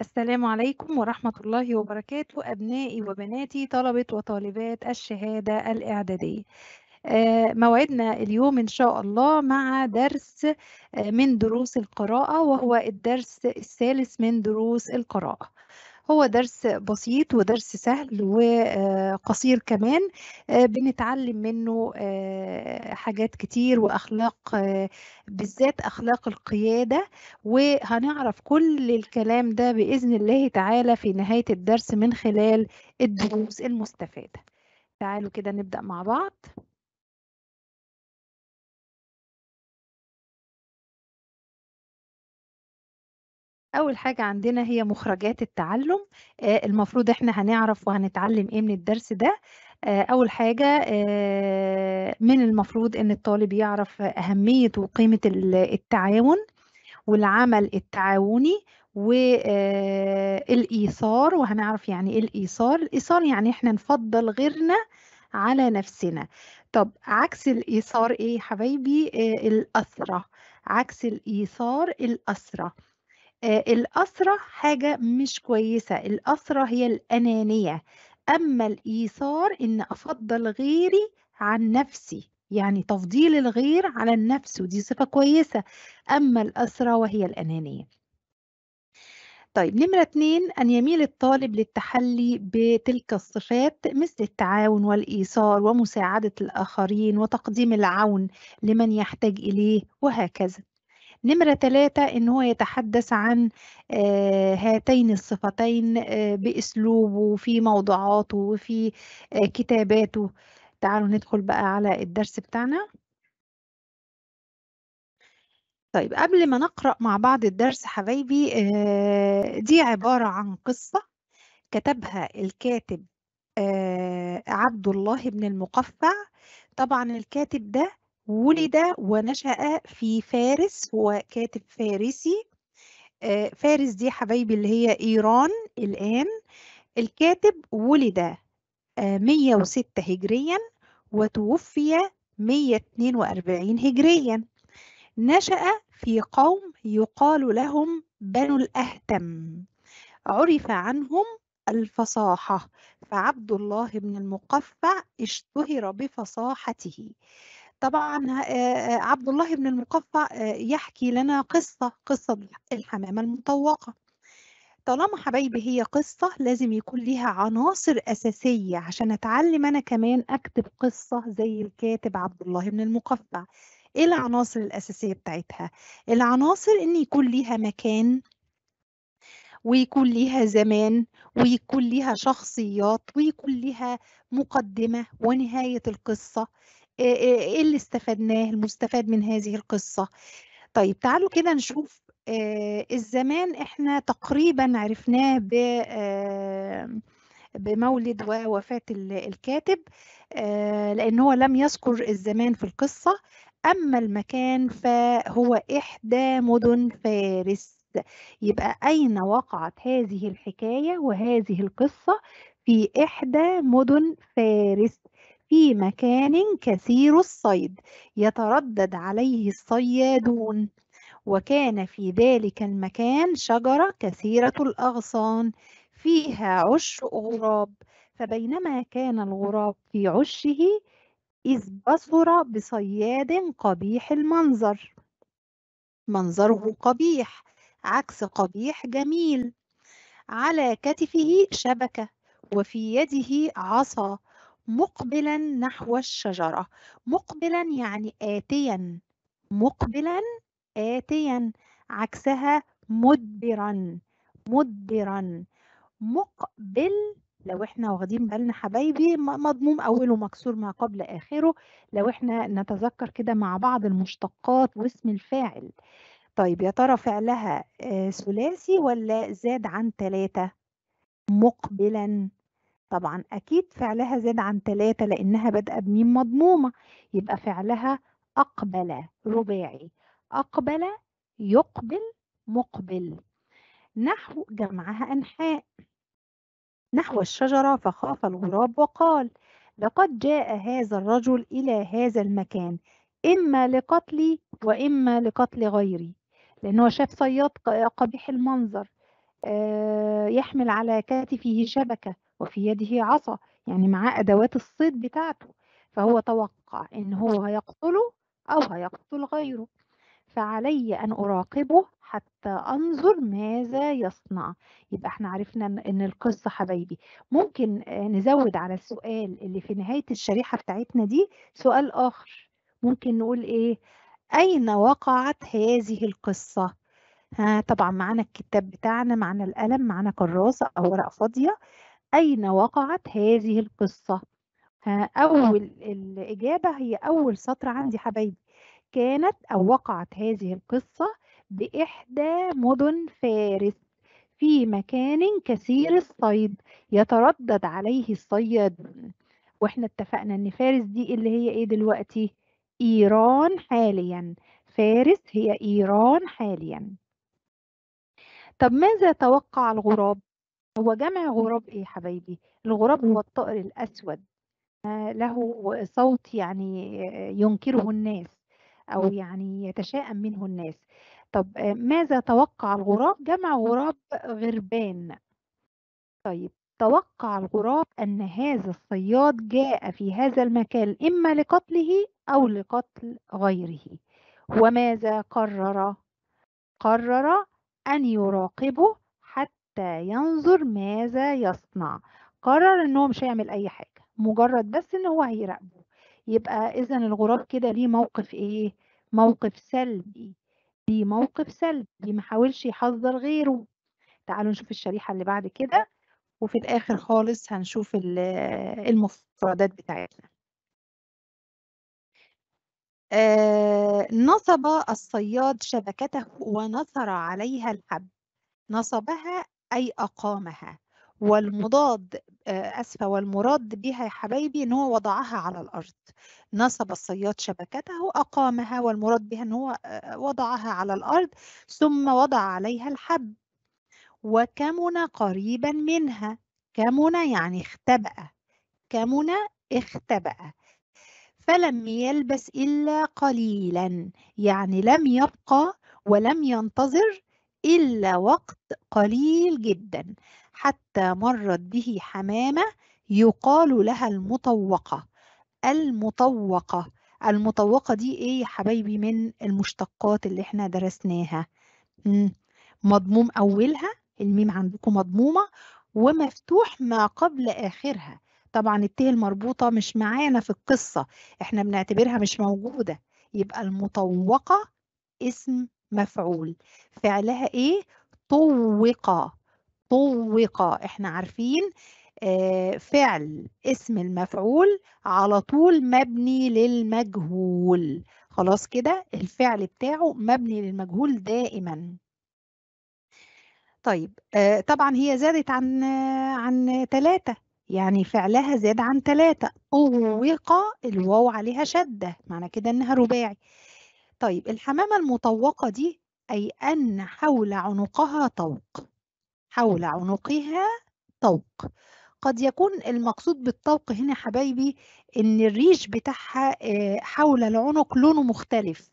السلام عليكم ورحمة الله وبركاته أبنائي وبناتي طلبة وطالبات الشهادة الإعدادية آه، موعدنا اليوم إن شاء الله مع درس آه، من دروس القراءة وهو الدرس الثالث من دروس القراءة هو درس بسيط ودرس سهل وقصير كمان آه، بنتعلم منه آه، حاجات كتير وأخلاق آه، بالذات أخلاق القيادة وهنعرف كل الكلام ده بإذن الله تعالى في نهاية الدرس من خلال الدروس المستفادة تعالوا كده نبدأ مع بعض أول حاجة عندنا هي مخرجات التعلم آه المفروض إحنا هنعرف وهنتعلم إيه من الدرس ده آه أول حاجة آه من المفروض إن الطالب يعرف أهمية وقيمة التعاون والعمل التعاوني والإيثار آه، وهنعرف يعني إيه الإيثار الإيثار يعني إحنا نفضل غيرنا على نفسنا طب عكس الإيثار إيه حبايبي آه، الأثرة عكس الإيثار الأسرة آه، الأسرة حاجة مش كويسة، الأسرة هي الأنانية، أمّا الإيثار إن أفضّل غيري عن نَفْسي، يعني تفضيل الغير على النَفْس ودي صفة كويسة، أمّا الأسرة وهي الأنانية. طيب نمرة اتنين أن يميل الطالب للتحلّي بتلك الصفات مثل التعاون والإيثار ومساعدة الآخرين وتقديم العون لمن يحتاج إليه وهكذا. نمرة ثلاثة إن هو يتحدث عن آه، هاتين الصفتين آه، بأسلوبه وفي موضوعاته وفي آه، كتاباته تعالوا ندخل بقى على الدرس بتاعنا طيب قبل ما نقرأ مع بعض الدرس حبايبي دي عبارة عن قصة كتبها الكاتب عبد الله بن المقفع طبعا الكاتب ده ولد ونشأ في فارس هو كاتب فارسي آه، فارس دي حبايبي اللي هي إيران الآن الكاتب ولد 106 آه، هجريا وتوفي 142 هجريا نشأ في قوم يقال لهم بنو الأهتم عرف عنهم الفصاحة فعبد الله بن المقفع اشتهر بفصاحته طبعا آه، آه، آه، عبد الله بن المقفع يحكي لنا قصة قصة الحمامة المطوقة طالما حبايبي هي قصة لازم يكون ليها عناصر أساسية عشان أتعلم أنا كمان أكتب قصة زي الكاتب عبد الله بن المقفع إيه العناصر الأساسية بتاعتها؟ العناصر إن يكون ليها مكان ويكون ليها زمان ويكون ليها شخصيات ويكون ليها مقدمة ونهاية القصة إيه اللي استفدناه المستفاد من هذه القصة طيب تعالوا كده نشوف الزمان احنا تقريبا عرفناه ب آمم، بمولد ووفاة الكاتب لأن هو لم يذكر الزمان في القصة أما المكان فهو إحدى مدن فارس يبقى أين وقعت هذه الحكاية وهذه القصة في إحدى مدن فارس في مكان كثير الصيد يتردد عليه الصيادون وكان في ذلك المكان شجرة كثيرة الأغصان فيها عش غراب فبينما كان الغراب في عشه إذ بصر بصياد قبيح المنظر منظره قبيح عكس قبيح جميل على كتفه شبكة وفي يده عصا مقبلا نحو الشجرة مقبلا يعني آتيا مقبلا آتيا عكسها مدبرا مدبرا مقبل لو احنا واخدين بالنا حبايبي مضموم اوله مكسور ما قبل اخره لو احنا نتذكر كده مع بعض المشتقات واسم الفاعل طيب يا ترى فعلها آه، ثلاثي ولا زاد عن ثلاثة مقبلا طبعا أكيد فعلها زاد عن تلاتة لأنها بادئة بميم مضمومة يبقى فعلها أقبل رباعي أقبل يقبل مقبل نحو جمعها أنحاء نحو الشجرة فخاف الغراب وقال لقد جاء هذا الرجل إلى هذا المكان إما لقتلي وإما لقتل غيري لأنه شاف صياد قبيح المنظر آه، يحمل على كتفه شبكة وفي يده عصا يعني معاه أدوات الصيد بتاعته فهو توقع إن هو هيقتله أو هيقتل غيره فعلي أن أراقبه حتى أنظر ماذا يصنع يبقى احنا عرفنا أن القصة حبايبي ممكن آه، نزود على السؤال اللي في نهاية الشريحة بتاعتنا دي سؤال آخر ممكن نقول إيه أين وقعت هذه القصة؟ ها طبعا معانا الكتاب بتاعنا معانا القلم معانا كراسة أو ورقة فاضية أين وقعت هذه القصة؟ آه. أول الإجابة هي أول سطر عندي حبايبي كانت أو وقعت هذه القصة بإحدى مدن فارس في مكان كثير الصيد يتردد عليه الصيادون واحنا اتفقنا ان فارس دي اللي هي ايه دلوقتي ايران حاليا فارس هي ايران حاليا طب ماذا توقع الغراب هو جمع إمم. غراب إيه يا حبايبي؟ الغراب إمم. هو الطائر الأسود له صوت يعني ينكره الناس أو إمم. يعني يتشائم منه الناس طب ماذا توقع الغراب؟ جمع غراب غربان طيب توقع الغراب أن هذا الصياد جاء في هذا المكان إما لقتله أو لقتل غيره وماذا قرر؟ قرر أن يراقبه حتى ينظر ماذا يصنع قرر ان هو مش هيعمل اي حاجه مجرد بس ان هو هيراقبه يبقى اذا الغراب كده ليه موقف ايه موقف سلبي ليه موقف سلبي ما حاولش يحذر غيره تعالوا نشوف الشريحه اللي بعد كده وفي الاخر خالص هنشوف آه، المفردات بتاعتنا آه، نصب الصياد شبكته ونثر عليها الحب نصبها أي أقامها والمضاد أسفة والمراد بها يا حبايبي إن هو وضعها على الأرض نصب الصياد شبكته أقامها والمراد بها إن هو وضعها على الأرض ثم وضع عليها الحب وكمن قريبا منها كمن يعني اختبأ كمن اختبأ فلم يلبس إلا قليلا يعني لم يبقى ولم ينتظر إلا وقت قليل جدا حتى مرت به حمامة يقال لها المطوقة المطوقة المطوقة دي إيه يا حبايبي من المشتقات اللي إحنا درسناها مضموم أولها الميم عندكم مضمومة ومفتوح ما قبل آخرها طبعا التاء المربوطة مش معانا في القصة إحنا بنعتبرها مش موجودة يبقى المطوقة اسم مفعول فعلها ايه طوق طوق احنا عارفين آه، فعل اسم المفعول على طول مبني للمجهول خلاص كده الفعل بتاعه مبني للمجهول دائما طيب آه، طبعا هي زادت عن عن ثلاثة يعني فعلها زاد عن ثلاثة طوق الواو عليها شدة معنى كده انها رباعي طيب الحمامة المطوقة دي أي أن حول عنقها طوق حول عنقها طوق قد يكون المقصود بالطوق هنا حبايبي ان الريش بتاعها حول العنق لونه مختلف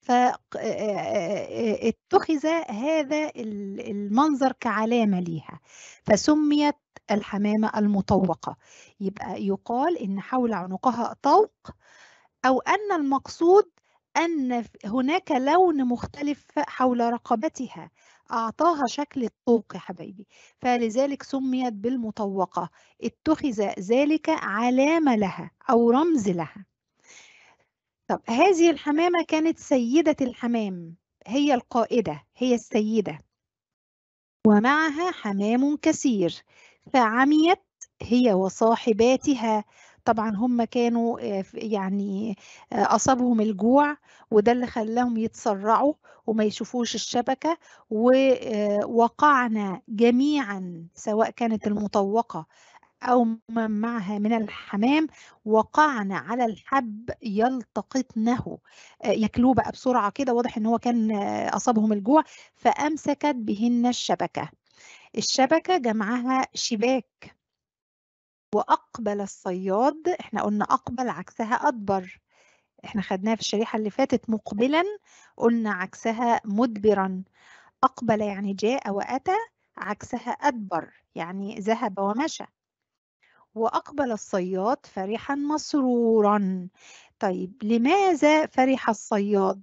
فاتخذ هذا المنظر كعلامة ليها فسميت الحمامة المطوقة يبقى يقال إن حول عنقها طوق أو أن المقصود أن هناك لون مختلف حول رقبتها أعطاها شكل الطوق يا حبايبي فلذلك سميت بالمطوقة اتخذ ذلك علامة لها أو رمز لها طب هذه الحمامة كانت سيدة الحمام هي القائدة هي السيدة ومعها حمام كثير فعميت هي وصاحباتها طبعا هم كانوا آه، يعني آه، أصابهم الجوع وده اللي خلاهم يتسرعوا وما يشوفوش الشبكة ووقعنا آه، جميعا سواء كانت المطوقة أو من معها من الحمام وقعنا على الحب يلتقطنه ياكلوه بقى بسرعة كده واضح إن هو كان أصابهم الجوع فأمسكت بهن الشبكة الشبكة جمعها شباك وأقبل الصياد إحنا قلنا أقبل عكسها أدبر إحنا خدناها في الشريحة اللي فاتت مقبلا قلنا عكسها مدبرا أقبل يعني جاء وأتى عكسها أدبر يعني ذهب ومشى وأقبل الصياد فرحا مسرورا طيب لماذا فرح الصياد؟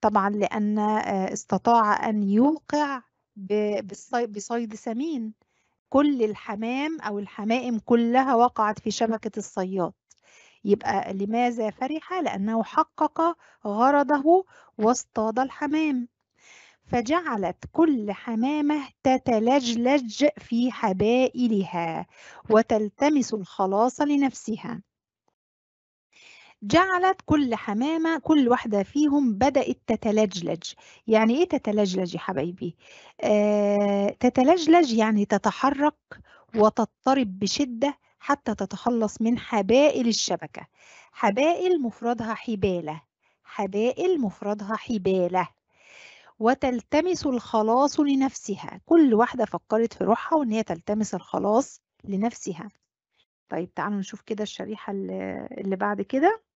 طبعا لأن آه، استطاع أن يوقع بصيد سمين كل الحمام أو الحمائم كلها وقعت في شبكة الصياد يبقى لماذا فرح لأنه حقق غرضه واصطاد الحمام فجعلت كل حمامة تتلجلج في حبائلها وتلتمس الخلاص لنفسها جعلت كل حمامة كل واحدة فيهم بدأت تتلجلج يعني إيه تتلجلج يا حبايبي؟ آه تتلجلج يعني تتحرك وتضطرب بشدة حتى تتخلص من حبائل الشبكة حبائل مفردها حبالة حبائل مفردها حبالة وتلتمس الخلاص لنفسها كل واحدة فكرت في روحها وإن هي تلتمس الخلاص لنفسها طيب تعالوا نشوف كده الشريحة اللي بعد كده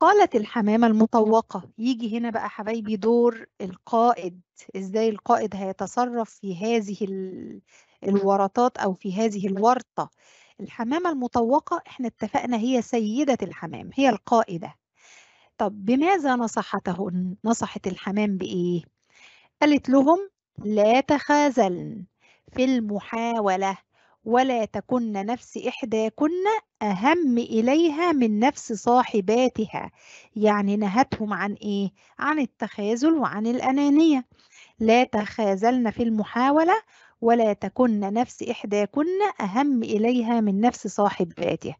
قالت الحمامة المطوقة يجي هنا بقى حبايبي دور القائد ازاي القائد هيتصرف في هذه الورطات او في هذه الورطة الحمامة المطوقة احنا اتفقنا هي سيدة الحمام هي القائدة طب بماذا نصحتهن نصحت الحمام بإيه قالت لهم لا تخاذلن في المحاولة ولا تكن نفس إحداكن أهم إليها من نفس صاحباتها يعني نهتهم عن إيه؟ عن التخاذل وعن الأنانية لا تخاذلن في المحاولة ولا تكن نفس إحداكن أهم إليها من نفس صاحباتها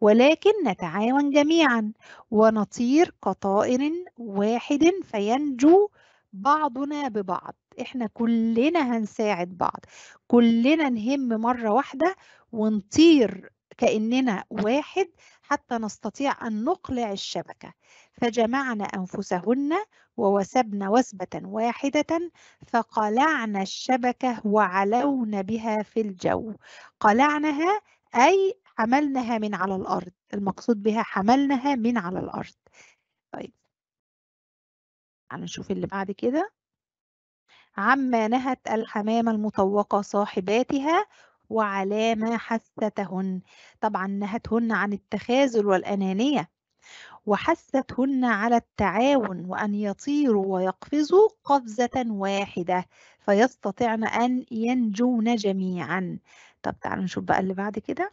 ولكن نتعاون جميعا ونطير كطائر واحد فينجو بعضنا ببعض احنا كلنا هنساعد بعض كلنا نهم مرة واحدة ونطير كأننا واحد حتى نستطيع أن نقلع الشبكة فجمعنا أنفسهن ووسبنا وسبة واحدة فقلعنا الشبكة وعلونا بها في الجو قلعناها أي حملناها من على الأرض المقصود بها حملناها من على الأرض طيب هنشوف اللي بعد كده عما نهت الحمامة المطوقة صاحباتها وعلى ما حثتهن طبعا نهتهن عن التخاذل والأنانية وحثتهن على التعاون وأن يطيروا ويقفزوا قفزة واحدة فيستطعن أن ينجون جميعا طب تعالوا نشوف بقى اللي بعد كده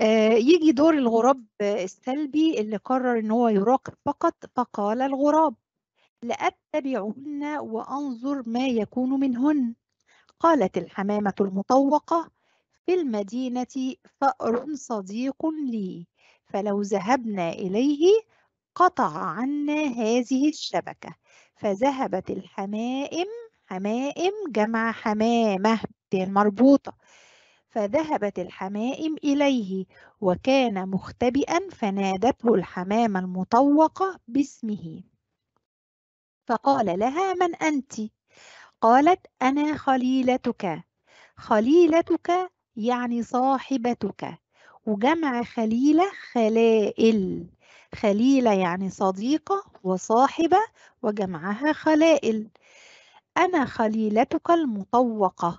آه، يجي دور الغراب السلبي اللي قرر ان هو يراقب فقط فقال الغراب لأتبعهن وأنظر ما يكون منهن قالت الحمامة المطوقة في المدينة فأر صديق لي فلو ذهبنا إليه قطع عنا هذه الشبكة فذهبت الحمائم حمائم جمع حمامة المربوطة فذهبت الحمائم إليه وكان مختبئا فنادته الحمامة المطوقة باسمه فقال لها من أنت؟ قالت أنا خليلتك خليلتك يعني صاحبتك وجمع خليلة خلائل خليلة يعني صديقة وصاحبة وجمعها خلائل أنا خليلتك المطوقة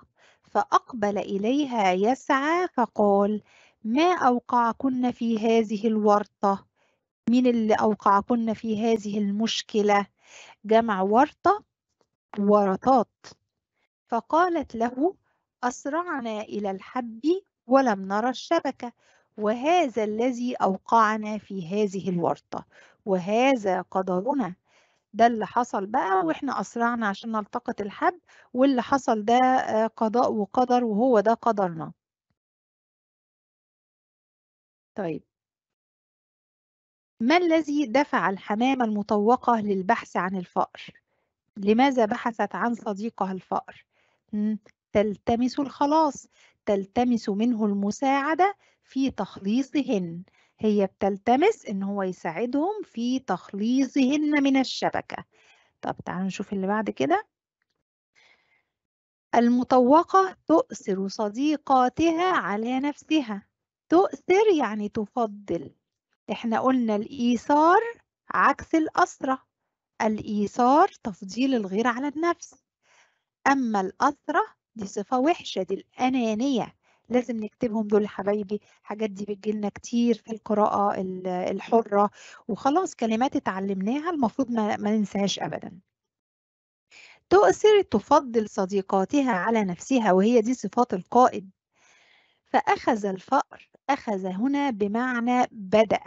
فأقبل إليها يسعى فقال ما أوقعكن في هذه الورطة؟ من اللي أوقعكن في هذه المشكلة؟ جمع ورطة ورطات فقالت له أسرعنا إلى الحب ولم نرى الشبكة وهذا الذي أوقعنا في هذه الورطة وهذا قدرنا ده اللي حصل بقى واحنا أسرعنا عشان نلتقط الحب واللي حصل ده آه، قضاء وقدر وهو ده قدرنا طيب ما الذي دفع الحمامة المطوقة للبحث عن الفأر؟ لماذا بحثت عن صديقها الفأر؟ تلتمس الخلاص، تلتمس منه المساعدة في تخليصهن، هي بتلتمس إن هو يساعدهم في تخليصهن من الشبكة. طب تعالوا نشوف اللي بعد كده. المطوقة تؤثر صديقاتها على نفسها، تؤثر يعني تفضل إحنا قلنا الإيثار عكس الأسرة الإيثار تفضيل الغير على النفس أما الأسرة دي صفة وحشة دي الأنانية لازم نكتبهم دول حبايبي حاجات دي بتجيلنا كتير في القراءة الحرة وخلاص كلمات اتعلمناها المفروض ما, ما ننساهاش أبدا تؤثر تفضل صديقاتها على نفسها وهي دي صفات القائد فأخذ الفقر أخذ هنا بمعنى بدأ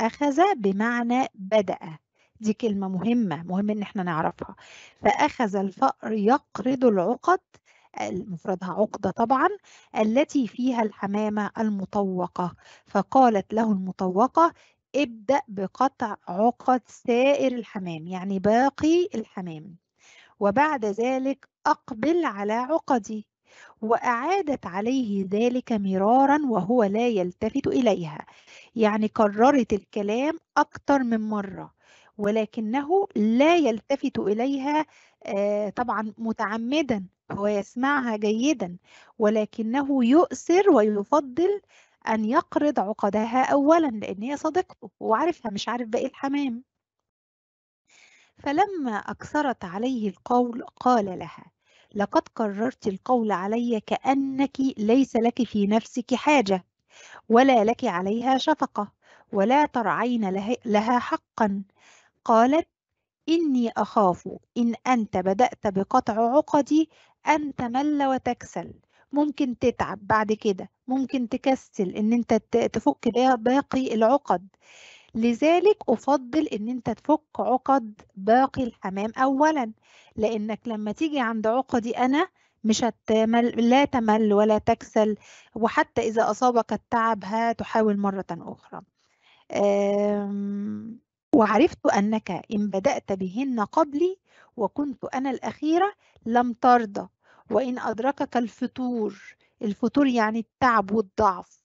أخذ بمعنى بدأ دي كلمة مهمة مهم إن احنا نعرفها فأخذ الفأر يقرض العقد مفردها عقدة طبعا التي فيها الحمامة المطوقة فقالت له المطوقة ابدأ بقطع عقد سائر الحمام يعني باقي الحمام وبعد ذلك أقبل على عقدي وأعادت عليه ذلك مرارا وهو لا يلتفت إليها يعني كررت الكلام أكتر من مرة ولكنه لا يلتفت إليها آه، طبعا متعمدا هو يسمعها جيدا ولكنه يؤثر ويفضل أن يقرض عقدها أولا لأن هي صديقته وعارفها مش عارف باقي إيه الحمام فلما أكثرت عليه القول قال لها لقد قررت القول علي كأنك ليس لك في نفسك حاجة ولا لك عليها شفقة ولا ترعين لها حقا قالت إني أخاف إن أنت بدأت بقطع عقدي أن تمل وتكسل ممكن تتعب بعد كده ممكن تكسل إن أنت تفك باقي العقد لذلك أفضل إن أنت تفك عقد باقي الحمام أولا لأنك لما تيجي عند عقدي أنا مش هتمل لا تمل ولا تكسل وحتى إذا أصابك التعب هتحاول مرة أخرى وعرفت أنك إن بدأت بهن قبلي وكنت أنا الأخيرة لم ترضى وإن أدركك الفتور الفتور يعني التعب والضعف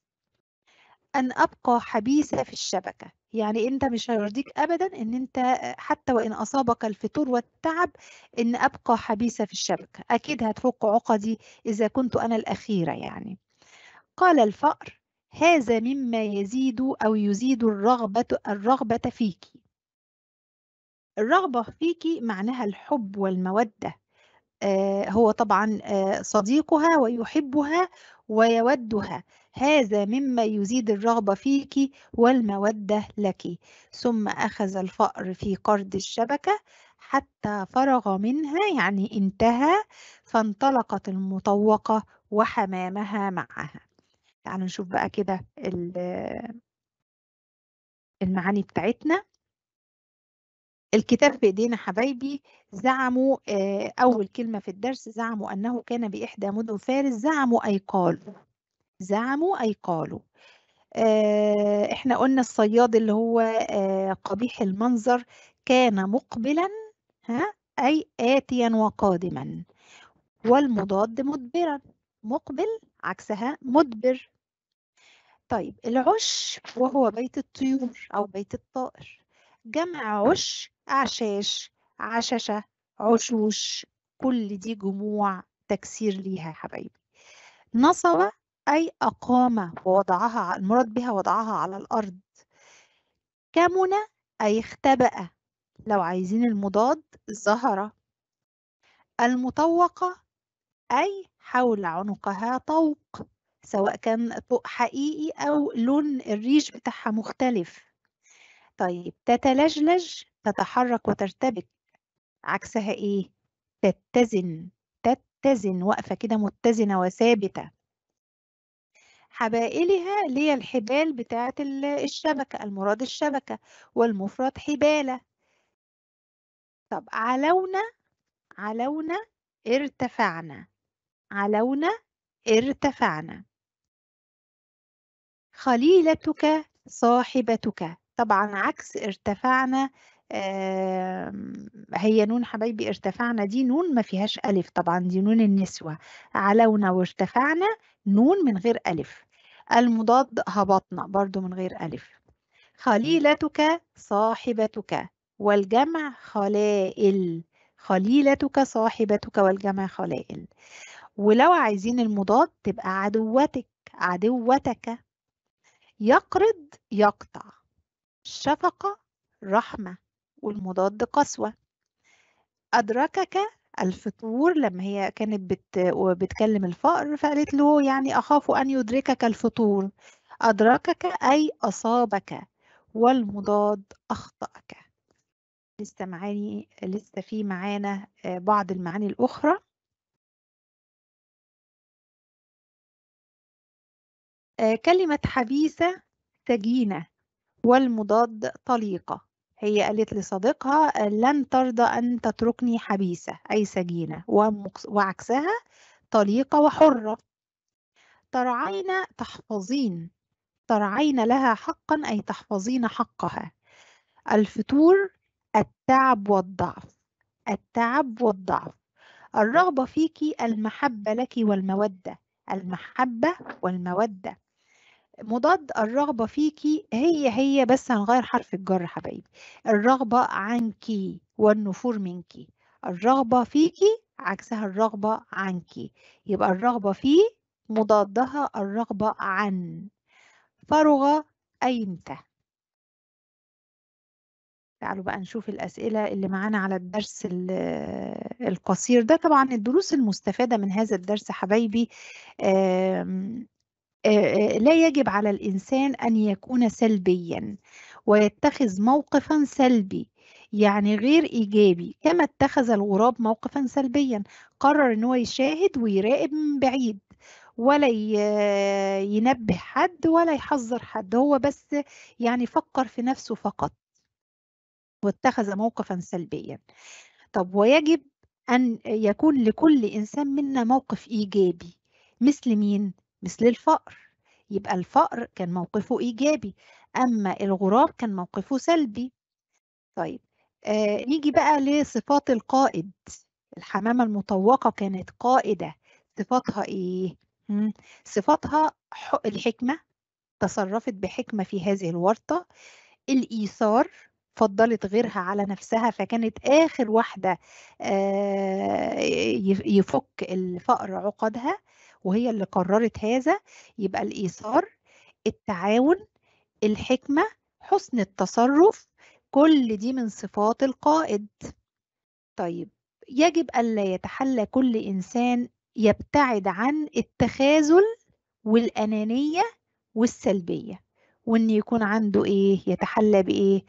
أن أبقى حبيسة في الشبكة يعني أنت مش هيرضيك أبدا إن أنت حتى وإن أصابك الفتور والتعب إن أبقى حبيسة في الشبكة أكيد هتفك عقدي إذا كنت أنا الأخيرة يعني قال الفأر هذا مما يزيد أو يزيد الرغبة الرغبة فيك الرغبة فيك معناها الحب والمودة آه، هو طبعا آه، صديقها ويحبها ويودها هذا مما يزيد الرغبة فيك والمودة لك ثم أخذ الفأر في قرد الشبكة حتى فرغ منها يعني انتهى فانطلقت المطوقة وحمامها معها تعالوا نشوف بقى كده المعاني بتاعتنا الكتاب في ايدينا حبايبي زعموا آه، اول كلمه في الدرس زعموا انه كان باحدى مدن فارس زعموا اي قالوا زعموا اي قالوا آه، احنا قلنا الصياد اللي هو آه، قبيح المنظر كان مقبلا ها اي اتيا وقادما والمضاد مدبرا مقبل عكسها مدبر طيب العش وهو بيت الطيور او بيت الطائر جمع عش أعشاش عششة عشوش كل دي جموع تكسير ليها يا حبايبي نصب أي أقام ووضعها المراد بها وضعها على الأرض كمن أي اختبأ لو عايزين المضاد ظهر المطوقة أي حول عنقها طوق سواء كان طوق حقيقي أو لون الريش بتاعها مختلف طيب تتلجلج تتحرك وترتبك عكسها إيه؟ تتزن تتزن واقفة كده متزنة وثابتة حبائلها اللي هي الحبال بتاعة الشبكة المراد الشبكة والمفرد حبالة طب علونا علونا ارتفعنا علونا ارتفعنا خليلتك صاحبتك طبعًا عكس ارتفعنا هي نون حبايبي ارتفعنا دي نون ما فيهاش ألِف طبعًا، دي نون النسوة، علوْنا وارتفعنا نون من غير ألِف، المضاد هبطْنا برضو من غير ألِف، خليلتك صاحبتك والجمع خلائل، خليلتك صاحبتك والجمع خلائل، ولو عايزين المضاد تبقى عدوتِك، عدوتك، يقرِض يقطع. شفقة رحمة والمضاد قسوة أدركك الفطور لما هي كانت بت... بتكلم الفقر فقالت له يعني أخاف أن يدركك الفطور أدركك أي أصابك والمضاد أخطأك لسه معاني لسه في معانا آه، بعض المعاني الأخرى آه، كلمة حبيسة سجينة والمضاد طليقة هي قالت لصديقها لن ترضى أن تتركني حبيسة أي سجينة وعكسها طليقة وحرة ترعين تحفظين ترعين لها حقا أي تحفظين حقها الفتور التعب والضعف التعب والضعف الرغبة فيك المحبة لك والمودة المحبة والمودة مضاد الرغبة فيكي هي هي بس هنغير حرف الجر حبايبي الرغبة عنكي والنفور منكي الرغبة فيكي عكسها الرغبة عنكي يبقى الرغبة في مضادها الرغبة عن فرغة أيمتى تعالوا بقى نشوف الأسئلة اللي معانا على الدرس القصير ده طبعا الدروس المستفادة من هذا الدرس حبايبي آمم، لا يجب على الإنسان أن يكون سلبيا ويتخذ موقفا سلبي يعني غير إيجابي كما اتخذ الغراب موقفا سلبيا قرر أن هو يشاهد ويراقب من بعيد ولا ينبه حد ولا يحذر حد هو بس يعني فكر في نفسه فقط واتخذ موقفا سلبيا طب ويجب أن يكون لكل إنسان منا موقف إيجابي مثل مين؟ مثل الفقر يبقى الفقر كان موقفه إيجابي أما الغراب كان موقفه سلبي طيب آه نيجي بقى لصفات القائد الحمامة المطوقة كانت قائدة صفاتها إيه؟ صفاتها الحكمة تصرفت بحكمة في هذه الورطة الإيثار فضلت غيرها على نفسها فكانت آخر واحدة آه، يفك الفقر عقدها وهي اللي قررت هذا يبقى الايثار التعاون الحكمه حسن التصرف كل دي من صفات القائد طيب يجب الا يتحلى كل انسان يبتعد عن التخاذل والانانيه والسلبيه وان يكون عنده ايه يتحلى بايه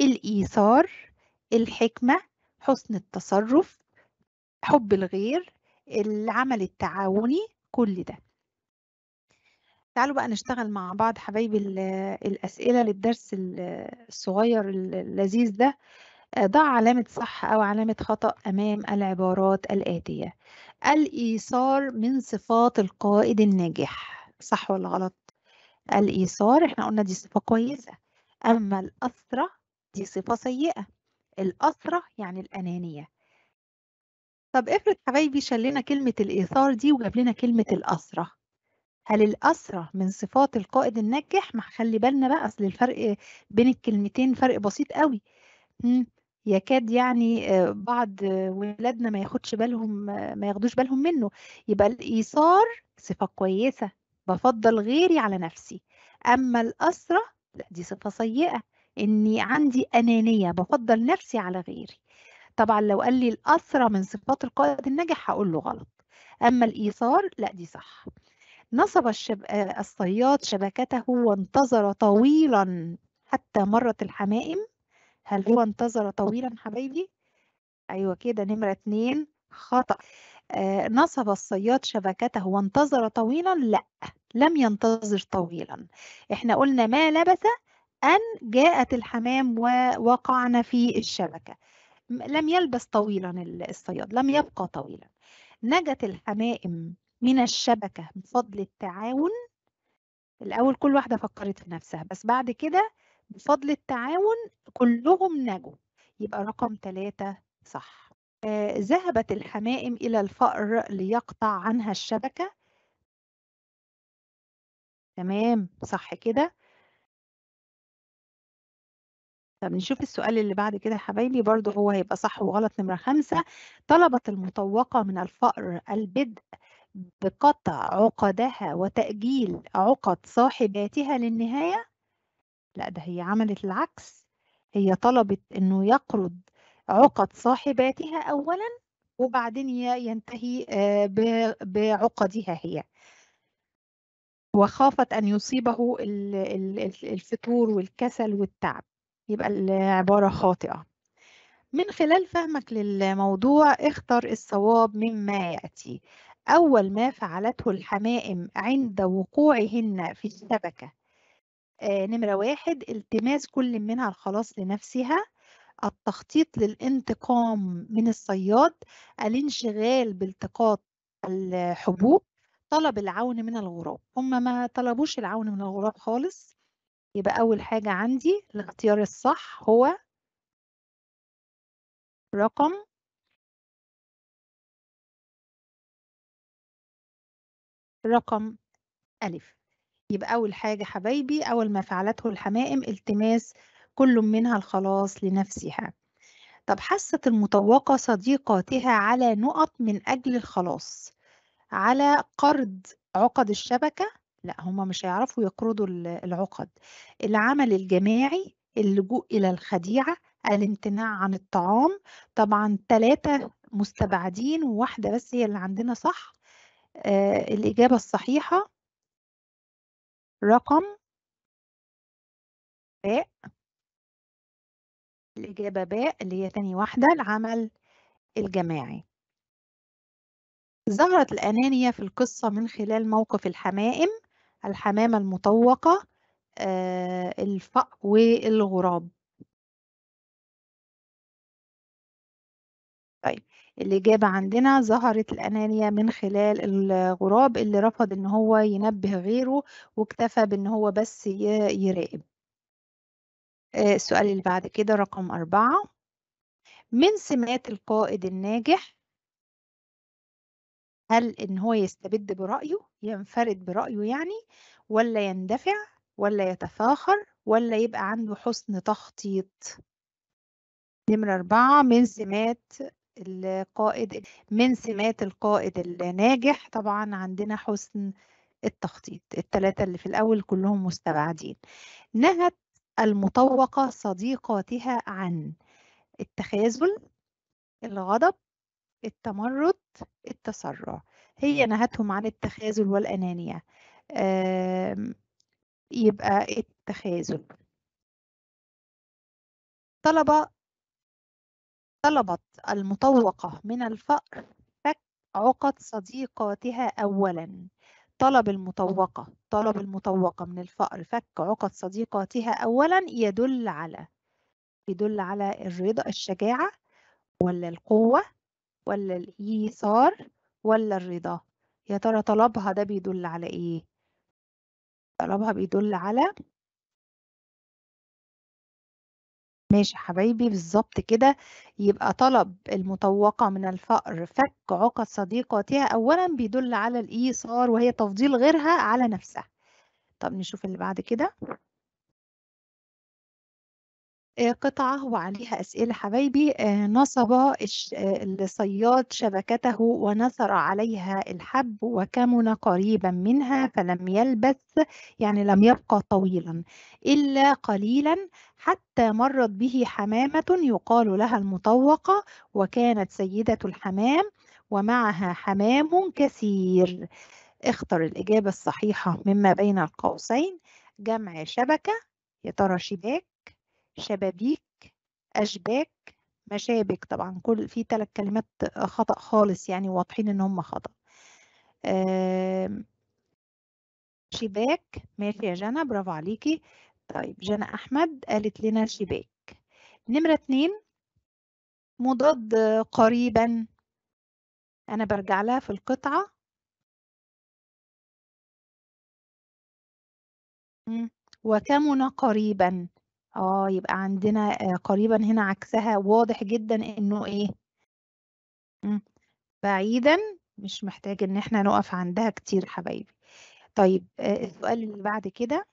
الايثار الحكمه حسن التصرف حب الغير العمل التعاوني كل ده تعالوا بقى نشتغل مع بعض حبايبي الأسئلة للدرس الصغير اللذيذ ده ضع علامة صح أو علامة خطأ أمام العبارات الآتية الإيثار من صفات القائد الناجح صح ولا غلط؟ الإيثار احنا قلنا دي صفة كويسة أما الأثرة دي صفة سيئة الأثرة يعني الأنانية طب افرض حبايبي شال لنا كلمة الإيثار دي وجاب لنا كلمة الأسرة هل الأسرة من صفات القائد الناجح؟ ما خلي بالنا بقى أصل الفرق بين الكلمتين فرق بسيط قوي يكاد يعني آه، بعض ولادنا ما ياخدش بالهم ما ياخدوش بالهم منه يبقى الإيثار صفة كويسة بفضل غيري على نفسي أما الأسرة لا دي صفة سيئة إني عندي أنانية بفضل نفسي على غيري طبعا لو قال لي الأسرة من صفات القائد الناجح هقول له غلط أما الإيثار لا دي صح نصب الشب... آه، الصياد شبكته وانتظر طويلا حتى مرت الحمائم هل هو انتظر طويلا حبايبي؟ أيوة كده نمرة اتنين خطأ آه، نصب الصياد شبكته وانتظر طويلا لا لم ينتظر طويلا احنا قلنا ما لبث أن جاءت الحمام ووقعنا في الشبكة لم يلبس طويلا الصياد لم يبقى طويلا نجت الحمائم من الشبكة بفضل التعاون الأول كل واحدة فكرت في نفسها بس بعد كده بفضل التعاون كلهم نجوا يبقى رقم ثلاثة صح آه ذهبت الحمائم إلى الفأر ليقطع عنها الشبكة تمام صح كده فبنشوف السؤال اللي بعد كده يا حبايبي برضه هو هيبقى صح وغلط نمرة خمسة طلبت المطوقة من الفقر البدء بقطع عقدها وتأجيل عقد صاحباتها للنهاية لا ده هي عملت العكس هي طلبت انه يقرض عقد صاحباتها اولا وبعدين ينتهي آه، بعقدها هي وخافت ان يصيبه الفتور والكسل والتعب يبقى العبارة خاطئة من خلال فهمك للموضوع اختر الصواب مما يأتي أول ما فعلته الحمائم عند وقوعهن في الشبكة آه نمرة واحد التماس كل منها الخلاص لنفسها التخطيط للانتقام من الصياد الانشغال بالتقاط الحبوب طلب العون من الغراب هم ما طلبوش العون من الغراب خالص يبقى أول حاجة عندي الاختيار الصح هو رقم رقم ألف يبقى أول حاجة حبايبي أول ما فعلته الحمائم التماس كل منها الخلاص لنفسها طب حست المطوقة صديقاتها على نقط من أجل الخلاص على قرض عقد الشبكة لا هم مش هيعرفوا يقرضوا العقد العمل الجماعي اللجوء إلى الخديعة الامتناع عن الطعام طبعا ثلاثة مستبعدين وواحدة بس هي اللي عندنا صح آه الإجابة الصحيحة رقم باء الإجابة باء اللي هي تاني واحدة العمل الجماعي ظهرت الأنانية في القصة من خلال موقف الحمائم الحمامة المطوقة الفأر والغراب طيب الإجابة عندنا ظهرت الأنانية من خلال الغراب اللي رفض إن هو ينبه غيره واكتفى بإن هو بس يراقب السؤال اللي بعد كده رقم أربعة من سمات القائد الناجح هل إن هو يستبد برأيه ينفرد برأيه يعني ولا يندفع ولا يتفاخر ولا يبقى عنده حسن تخطيط نمرة أربعة من سمات القائد من سمات القائد الناجح طبعا عندنا حسن التخطيط الثلاثة اللي في الأول كلهم مستبعدين نهت المطوقة صديقاتها عن التخاذل الغضب التمرد التسرع هي نهتهم عن التخاذل والأنانية يبقى التخاذل طلب طلبت المطوقة من الفأر فك عقد صديقاتها أولا طلب المطوقة طلب المطوقة من الفأر فك عقد صديقاتها أولا يدل على يدل على الرضا الشجاعة ولا القوة ولا الإيثار ولا الرضا؟ يا ترى طلبها ده بيدل على إيه؟ طلبها بيدل على ماشي يا حبايبي بالظبط كده، يبقى طلب المطوّقة من الفقر فك عُقَد صديقاتها أولًا بيدل على الإيثار وهي تفضيل غيرها على نفسها. طَب نشوف اللي بعد كده. آه، قطعة وعليها أسئلة حبايبي آه، نصب آه، الصياد شبكته ونثر عليها الحب وكمن قريبا منها فلم يلبث يعني لم يبقى طويلا إلا قليلا حتى مرت به حمامة يقال لها المطوقة وكانت سيدة الحمام ومعها حمام كثير اختر الإجابة الصحيحة مما بين القوسين جمع شبكة يا ترى شباك شبابيك أشباك مشابك طبعا كل في ثلاث كلمات خطأ خالص يعني واضحين إن هم خطأ شباك ماشي يا جنى برافو عليكي طيب جنى أحمد قالت لنا شباك نمرة اتنين مضاد قريبا أنا برجع لها في القطعة وكمن قريبا آه يبقى عندنا آه، قريبا هنا عكسها واضح جدًا إنه إيه؟ إمم، بعيدًا مش محتاج إن إحنا نُقف عندها كتير حبايبي. طيب آه، السؤال اللي بعد كده،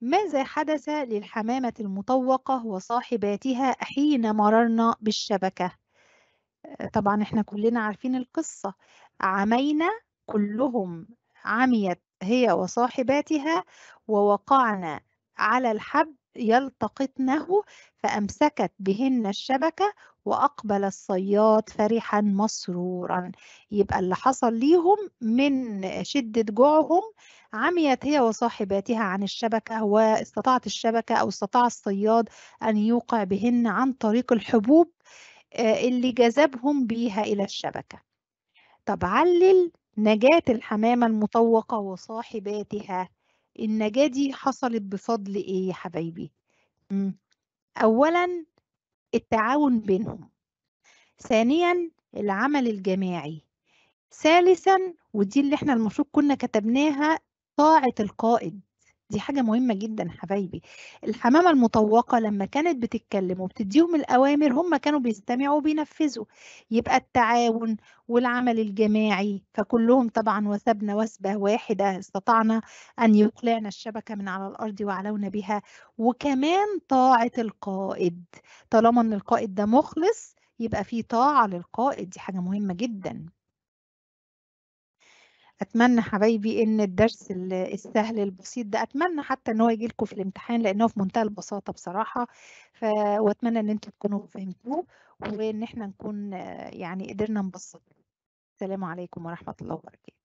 ماذا حدث للحمامة المطوّقة وصاحباتها حين مررنا بالشبكة؟ آه، طبعًا إحنا كلنا عارفين القصة، عمينا كلهم عميت هي وصاحباتها ووقعنا على الحب يلتقطنه فأمسكت بهن الشبكة وأقبل الصياد فرحا مسرورا يبقى اللي حصل ليهم من شدة جوعهم عميت هي وصاحباتها عن الشبكة واستطاعت الشبكة أو استطاع الصياد أن يوقع بهن عن طريق الحبوب آه، اللي جذبهم بيها إلى الشبكة طب علل نجاة الحمامة المطوقة وصاحباتها النجاة دي حصلت بفضل إيه يا حبايبي؟ أولا التعاون بينهم ثانيا العمل الجماعي ثالثا ودي اللي احنا المفروض كنا كتبناها طاعة القائد دي حاجة مهمة جدا حبايبي الحمامة المطوقة لما كانت بتتكلم وبتديهم الأوامر هم كانوا بيستمعوا وبينفذوا يبقى التعاون والعمل الجماعي فكلهم طبعا وثبنا وثبة واحدة استطعنا أن يقلعنا الشبكة من على الأرض وعلونا بها وكمان طاعة القائد طالما أن القائد ده مخلص يبقى في طاعة للقائد دي حاجة مهمة جدا اتمنى حبايبي ان الدرس السهل البسيط ده اتمنى حتى ان هو يجي لكم في الامتحان لانه في منتهى البساطه بصراحه ف... واتمنى ان انتم تكونوا فهمتوه وان احنا نكون يعني قدرنا نبسط السلام عليكم ورحمه الله وبركاته